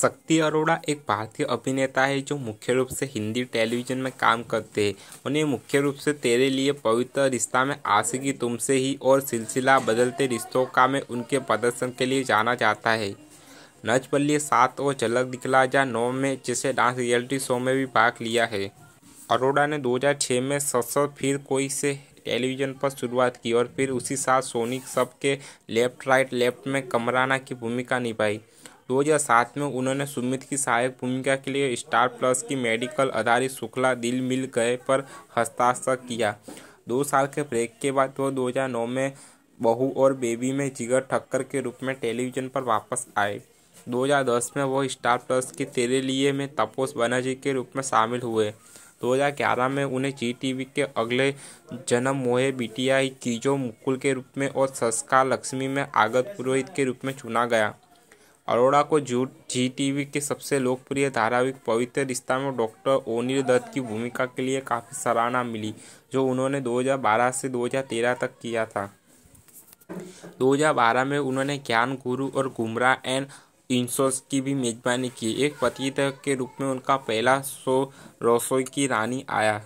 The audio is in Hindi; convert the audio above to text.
शक्ति अरोड़ा एक भारतीय अभिनेता है जो मुख्य रूप से हिंदी टेलीविजन में काम करते हैं उन्हें मुख्य रूप से तेरे लिए पवित्र रिश्ता में आशिकी तुमसे ही और सिलसिला बदलते रिश्तों का में उनके प्रदर्शन के लिए जाना जाता है नच बल्ली सात और झलक दिखला जा नौ में जिसे डांस रियलिटी शो में भी भाग लिया है अरोड़ा ने 2006 में ससुर फिर कोई से टेलीविज़न पर शुरुआत की और फिर उसी साल सोनी सब के लेफ्ट राइट लेफ्ट में कमराना की भूमिका निभाई 2007 में उन्होंने सुमित की सहायक भूमिका के लिए स्टार प्लस की मेडिकल आधारित शुक्ला दिल मिल गए पर हस्ताक्षर किया दो साल के ब्रेक के बाद वह तो दो में बहू और बेबी में जिगर ठक्कर के रूप में टेलीविज़न पर वापस आए 2010 में वो स्टार प्लस के तेरे लिए में तपोस बनर्जी के रूप में शामिल हुए 2011 में उन्हें जी टीवी के अगले जन्म मोहे बीटीआई कीजो मुकुल के रूप में और सस्का लक्ष्मी में आगत पुरोहित के रूप में चुना गया अरोड़ा को जू जी टीवी के सबसे लोकप्रिय धारावाहिक पवित्र रिश्ता में डॉक्टर ओनिल दत्त की भूमिका के लिए काफ़ी सराहना मिली जो उन्होंने 2012 से 2013 तक किया था 2012 में उन्होंने ज्ञान गुरु और गुमराह एंड इंसोस की भी मेजबानी की एक पतित के रूप में उनका पहला शो रसोई की रानी आया